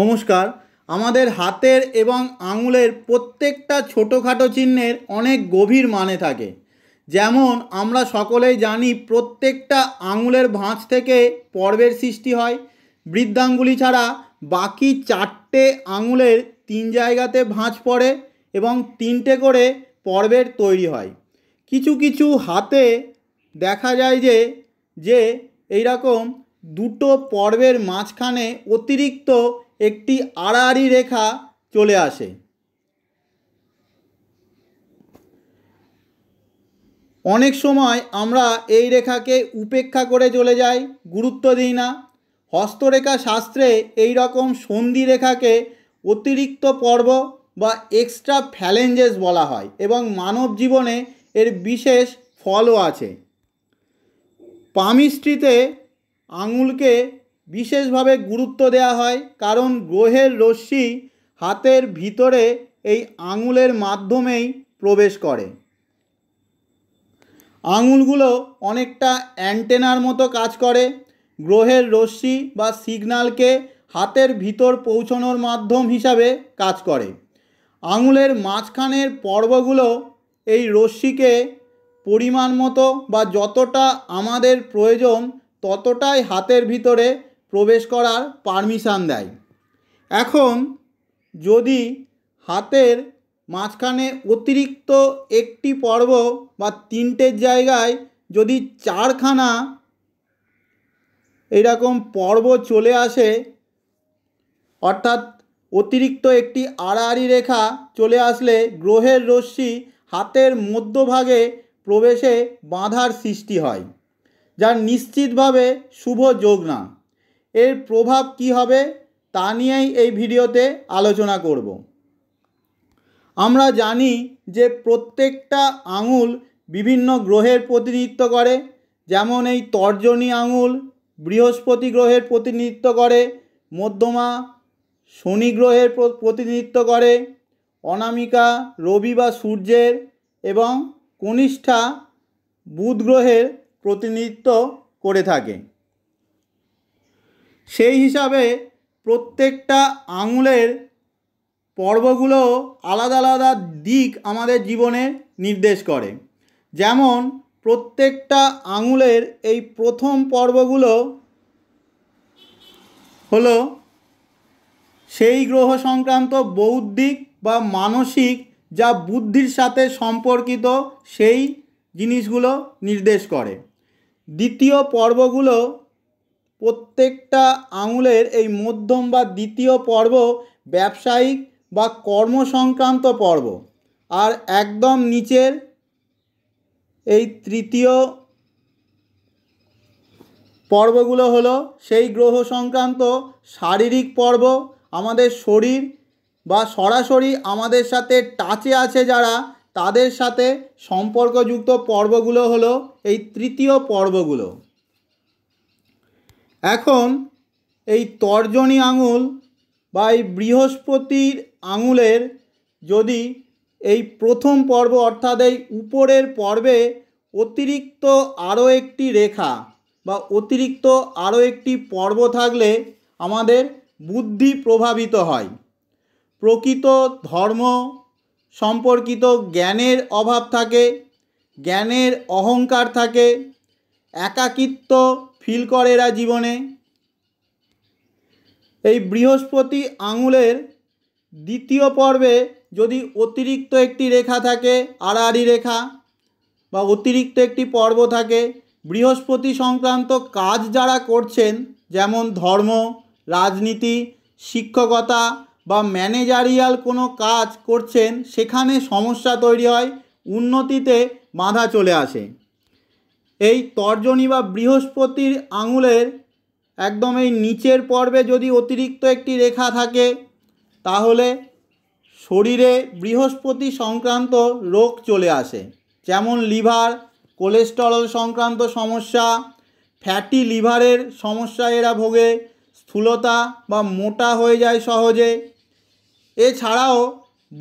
নমস্কার আমাদের হাতের এবং আঙুলের প্রত্যেকটা ছোটোখাটো চিহ্নের অনেক গভীর মানে থাকে যেমন আমরা সকলেই জানি প্রত্যেকটা আঙুলের ভাঁজ থেকে পর্বের সৃষ্টি হয় বৃদ্ধাঙ্গুলি ছাড়া বাকি চারটে আঙুলের তিন জায়গাতে ভাঁজ পড়ে এবং তিনটে করে পর্বের তৈরি হয় কিছু কিছু হাতে দেখা যায় যে যে এইরকম দুটো পর্বের মাঝখানে অতিরিক্ত একটি আড়াআড়ি রেখা চলে আসে অনেক সময় আমরা এই রেখাকে উপেক্ষা করে চলে যাই গুরুত্ব দিই না হস্তরেখা শাস্ত্রে এই রকম সন্ধি রেখাকে অতিরিক্ত পর্ব বা এক্সট্রা ফ্যালেঞ্জেস বলা হয় এবং মানব জীবনে এর বিশেষ ফলও আছে পামিস্ট্রিতে আঙুলকে বিশেষভাবে গুরুত্ব দেওয়া হয় কারণ গ্রহের রশ্মি হাতের ভিতরে এই আঙুলের মাধ্যমেই প্রবেশ করে আঙুলগুলো অনেকটা অ্যান্টেনার মতো কাজ করে গ্রহের রশ্মি বা সিগনালকে হাতের ভিতর পৌঁছানোর মাধ্যম হিসাবে কাজ করে আঙুলের মাঝখানের পর্বগুলো এই রশ্মিকে পরিমাণ মতো বা যতটা আমাদের প্রয়োজন ততটাই হাতের ভিতরে প্রবেশ করার পারমিশান দেয় এখন যদি হাতের মাঝখানে অতিরিক্ত একটি পর্ব বা তিনটের জায়গায় যদি চারখানা এরকম পর্ব চলে আসে অর্থাৎ অতিরিক্ত একটি আড়াআড়ি রেখা চলে আসলে গ্রহের রশ্মি হাতের মধ্যভাগে প্রবেশে বাঁধার সৃষ্টি হয় যা নিশ্চিতভাবে শুভ যোগ না এর প্রভাব কি হবে তা নিয়েই এই ভিডিওতে আলোচনা করব আমরা জানি যে প্রত্যেকটা আঙুল বিভিন্ন গ্রহের প্রতিনিধিত্ব করে যেমন এই তর্জনী আঙুল বৃহস্পতি গ্রহের প্রতিনিধিত্ব করে মধ্যমা শনি গ্রহের প্রতিনিধিত্ব করে অনামিকা রবি বা সূর্যের এবং কনিষ্ঠা বুধ গ্রহের প্রতিনিধিত্ব করে থাকে সেই হিসাবে প্রত্যেকটা আঙুলের পর্বগুলো আলাদা আলাদা দিক আমাদের জীবনে নির্দেশ করে যেমন প্রত্যেকটা আঙুলের এই প্রথম পর্বগুলো হলো সেই গ্রহ সংক্রান্ত বৌদ্ধিক বা মানসিক যা বুদ্ধির সাথে সম্পর্কিত সেই জিনিসগুলো নির্দেশ করে দ্বিতীয় পর্বগুলো প্রত্যেকটা আঙুলের এই মধ্যম বা দ্বিতীয় পর্ব ব্যবসায়িক বা কর্ম সংক্রান্ত পর্ব আর একদম নিচের এই তৃতীয় পর্বগুলো হলো সেই গ্রহ সংক্রান্ত শারীরিক পর্ব আমাদের শরীর বা সরাসরি আমাদের সাথে টাচে আছে যারা তাদের সাথে সম্পর্কযুক্ত পর্বগুলো হলো এই তৃতীয় পর্বগুলো এখন এই তর্জনী আঙুল বা এই বৃহস্পতির আঙুলের যদি এই প্রথম পর্ব অর্থাৎ এই উপরের পর্বে অতিরিক্ত আরও একটি রেখা বা অতিরিক্ত আরও একটি পর্ব থাকলে আমাদের বুদ্ধি প্রভাবিত হয় প্রকৃত ধর্ম সম্পর্কিত জ্ঞানের অভাব থাকে জ্ঞানের অহংকার থাকে একাকিত্ব ফিল করে এরা জীবনে এই বৃহস্পতি আঙুলের দ্বিতীয় পর্বে যদি অতিরিক্ত একটি রেখা থাকে আড়াআড়ি রেখা বা অতিরিক্ত একটি পর্ব থাকে বৃহস্পতি সংক্রান্ত কাজ যারা করছেন যেমন ধর্ম রাজনীতি শিক্ষকতা বা ম্যানেজারিয়াল কোনো কাজ করছেন সেখানে সমস্যা তৈরি হয় উন্নতিতে বাধা চলে আসে এই তর্জনী বা বৃহস্পতির আঙুলের একদম এই নিচের পর্বে যদি অতিরিক্ত একটি রেখা থাকে তাহলে শরীরে বৃহস্পতি সংক্রান্ত রোগ চলে আসে যেমন লিভার কোলেস্টেরল সংক্রান্ত সমস্যা ফ্যাটি লিভারের সমস্যা এরা ভোগে স্থূলতা বা মোটা হয়ে যায় সহজে এছাড়াও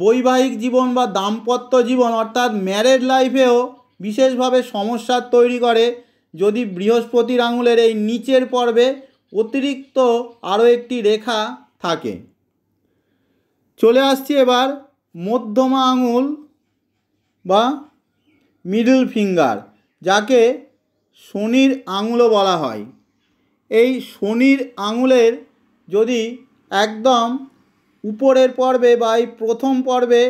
বৈবাহিক জীবন বা দাম্পত্য জীবন অর্থাৎ ম্যারেড লাইফেও বিশেষভাবে সমস্যার তৈরি করে যদি বৃহস্পতির আঙুলের এই নিচের পর্বে অতিরিক্ত আরও একটি রেখা থাকে চলে আসছি এবার মধ্যমা আঙুল বা মিডল ফিঙ্গার যাকে শনির আঙুলও বলা হয় এই শনির আঙুলের যদি একদম উপরের পর্বে বা এই প্রথম পর্বে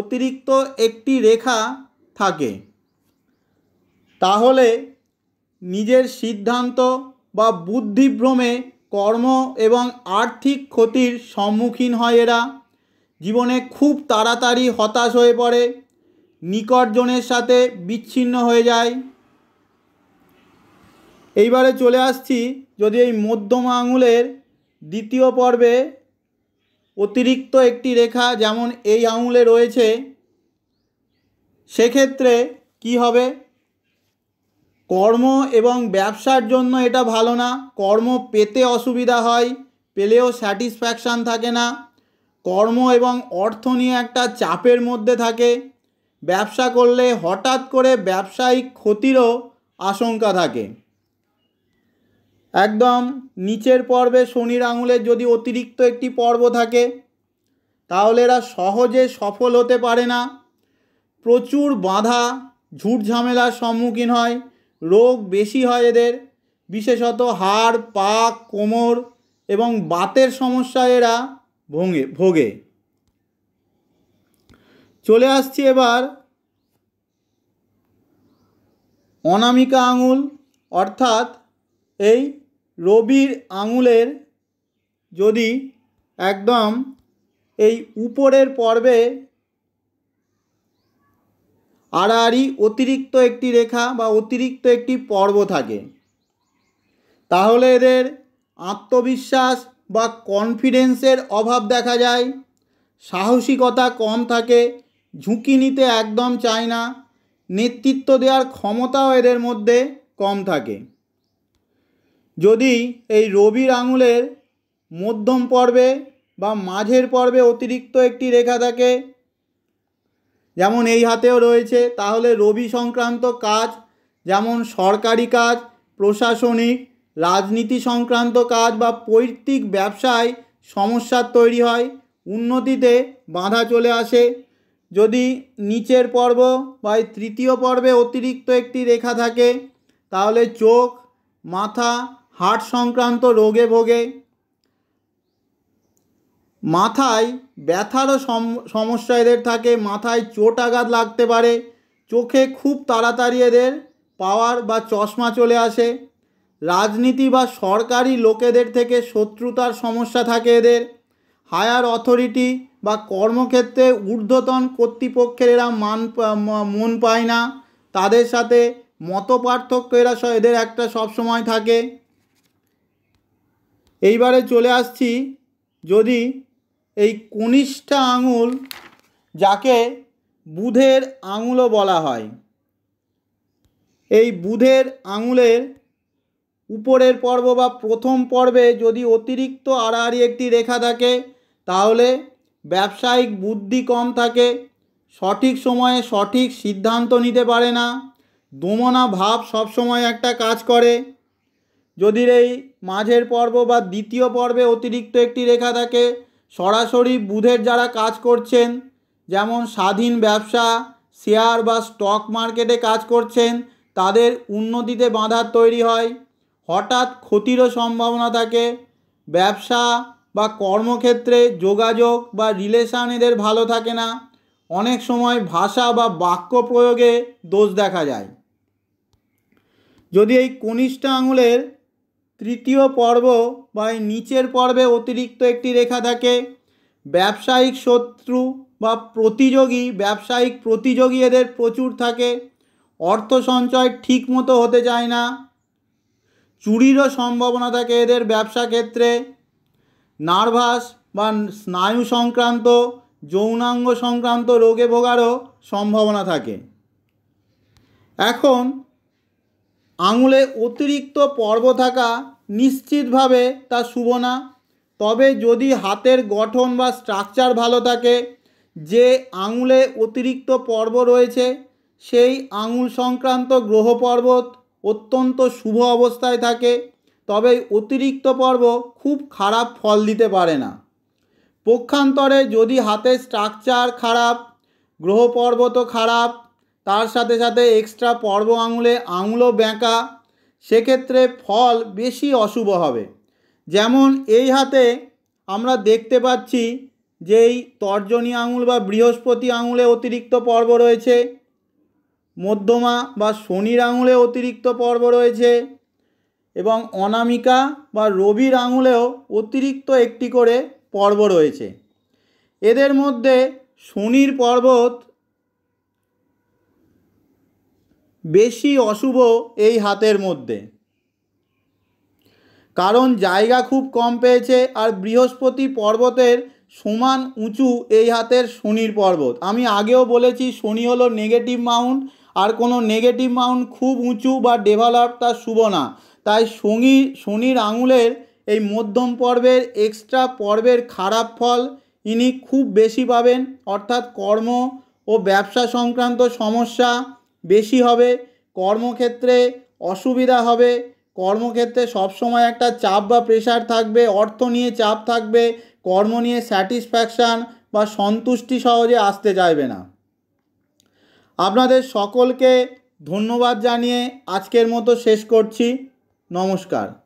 অতিরিক্ত একটি রেখা থাকে তাহলে নিজের সিদ্ধান্ত বা বুদ্ধিভ্রমে কর্ম এবং আর্থিক ক্ষতির সম্মুখীন হয় এরা জীবনে খুব তাড়াতাড়ি হতাশ হয়ে পড়ে নিকটজনের সাথে বিচ্ছিন্ন হয়ে যায় এইবারে চলে আসছি যদি এই মধ্যম আঙুলের দ্বিতীয় পর্বে অতিরিক্ত একটি রেখা যেমন এই আঙুলে রয়েছে সেক্ষেত্রে কি হবে কর্ম এবং ব্যবসার জন্য এটা ভালো না কর্ম পেতে অসুবিধা হয় পেলেও স্যাটিসফ্যাকশান থাকে না কর্ম এবং অর্থ নিয়ে একটা চাপের মধ্যে থাকে ব্যবসা করলে হঠাৎ করে ব্যবসায়িক ক্ষতিরও আশঙ্কা থাকে একদম নিচের পর্বে শনির আঙুলের যদি অতিরিক্ত একটি পর্ব থাকে তাহলে এরা সহজে সফল হতে পারে না প্রচুর বাধা ঝুট ঝামেলার সম্মুখীন হয় রোগ বেশি হয় এদের বিশেষত হাড় পা কোমর এবং বাতের সমস্যা এরা ভোঙে ভোগে চলে আসছি এবার অনামিকা আঙুল অর্থাৎ এই রবির আঙুলের যদি একদম এই উপরের পর্বে আড়াআড়ি অতিরিক্ত একটি রেখা বা অতিরিক্ত একটি পর্ব থাকে তাহলে এদের আত্মবিশ্বাস বা কনফিডেন্সের অভাব দেখা যায় সাহসিকতা কম থাকে ঝুঁকি নিতে একদম চায় না নেতৃত্ব দেওয়ার ক্ষমতাও এদের মধ্যে কম থাকে যদি এই রবির আঙুলের মধ্যম পর্বে বা মাঝের পর্বে অতিরিক্ত একটি রেখা থাকে যেমন এই হাতেও রয়েছে তাহলে রবি সংক্রান্ত কাজ যেমন সরকারি কাজ প্রশাসনিক রাজনীতি সংক্রান্ত কাজ বা পৈতৃক ব্যবসায় সমস্যার তৈরি হয় উন্নতিতে বাধা চলে আসে যদি নিচের পর্ব বা তৃতীয় পর্বে অতিরিক্ত একটি রেখা থাকে তাহলে চোখ মাথা হার্ট সংক্রান্ত রোগে ভোগে মাথায় ব্যথারও সমস্যা এদের থাকে মাথায় চোট আঘাত লাগতে পারে চোখে খুব তাড়াতাড়ি এদের পাওয়ার বা চশমা চলে আসে রাজনীতি বা সরকারি লোকেদের থেকে শত্রুতার সমস্যা থাকে এদের হায়ার অথরিটি বা কর্মক্ষেত্রে ঊর্ধ্বতন কর্তৃপক্ষের এরা মান মন পায় না তাদের সাথে মত পার্থক্য এরা এদের একটা সব সময় থাকে এইবারে চলে আসছি যদি এই কনিষ্ঠা আঙুল যাকে বুধের আঙুলও বলা হয় এই বুধের আঙুলের উপরের পর্ব বা প্রথম পর্বে যদি অতিরিক্ত আড়াআড়ি একটি রেখা থাকে তাহলে ব্যবসায়িক বুদ্ধি কম থাকে সঠিক সময়ে সঠিক সিদ্ধান্ত নিতে পারে না দমনা ভাব সবসময় একটা কাজ করে যদি এই মাঝের পর্ব বা দ্বিতীয় পর্বে অতিরিক্ত একটি রেখা থাকে সরাসরি বুধের যারা কাজ করছেন যেমন স্বাধীন ব্যবসা শেয়ার বা স্টক মার্কেটে কাজ করছেন তাদের উন্নতিতে বাঁধা তৈরি হয় হঠাৎ ক্ষতিরও সম্ভাবনা থাকে ব্যবসা বা কর্মক্ষেত্রে যোগাযোগ বা রিলেশান এদের ভালো থাকে না অনেক সময় ভাষা বা বাক্য প্রয়োগে দোষ দেখা যায় যদি এই কনিষ্ঠা আঙুলের তৃতীয় পর্ব বা নিচের পর্বে অতিরিক্ত একটি রেখা থাকে ব্যবসায়িক শত্রু বা প্রতিযোগী ব্যবসায়িক প্রতিযোগী এদের প্রচুর থাকে অর্থ সঞ্চয় ঠিক মতো হতে চায় না চুরিরও সম্ভাবনা থাকে এদের ব্যবসা ক্ষেত্রে নার্ভাস বা স্নায়ু সংক্রান্ত যৌনাঙ্গ সংক্রান্ত রোগে ভোগারও সম্ভাবনা থাকে এখন আঙুলে অতিরিক্ত পর্ব থাকা নিশ্চিতভাবে তা শুভ না তবে যদি হাতের গঠন বা স্ট্রাকচার ভালো থাকে যে আঙুলে অতিরিক্ত পর্ব রয়েছে সেই আঙুল সংক্রান্ত গ্রহ পর্বত অত্যন্ত শুভ অবস্থায় থাকে তবে অতিরিক্ত পর্ব খুব খারাপ ফল দিতে পারে না পক্ষান্তরে যদি হাতের স্ট্রাকচার খারাপ গ্রহ পর্বত খারাপ তার সাথে সাথে এক্সট্রা পর্ব আঙুলে আঙুলও বেঁকা সেক্ষেত্রে ফল বেশি অশুভ হবে যেমন এই হাতে আমরা দেখতে পাচ্ছি যেই তর্জনী আঙুল বা বৃহস্পতি আঙুলে অতিরিক্ত পর্ব রয়েছে মধ্যমা বা শনির আঙুলে অতিরিক্ত পর্ব রয়েছে এবং অনামিকা বা রবির আঙুলেও অতিরিক্ত একটি করে পর্ব রয়েছে এদের মধ্যে শনির পর্বত বেশি অশুভ এই হাতের মধ্যে কারণ জায়গা খুব কম পেয়েছে আর বৃহস্পতি পর্বতের সমান উঁচু এই হাতের শনির পর্বত আমি আগেও বলেছি শনি হলো নেগেটিভ মাউন্ট আর কোনো নেগেটিভ মাউন্ট খুব উঁচু বা ডেভেলপ তার শুভ না তাই শনি শনির আঙুলের এই মধ্যম পর্বের এক্সট্রা পর্বের খারাপ ফল ইনি খুব বেশি পাবেন অর্থাৎ কর্ম ও ব্যবসা সংক্রান্ত সমস্যা বেশি হবে কর্মক্ষেত্রে অসুবিধা হবে কর্মক্ষেত্রে সবসময় একটা চাপ বা প্রেশার থাকবে অর্থ নিয়ে চাপ থাকবে কর্ম নিয়ে স্যাটিসফ্যাকশান বা সন্তুষ্টি সহজে আসতে চাইবে না আপনাদের সকলকে ধন্যবাদ জানিয়ে আজকের মতো শেষ করছি নমস্কার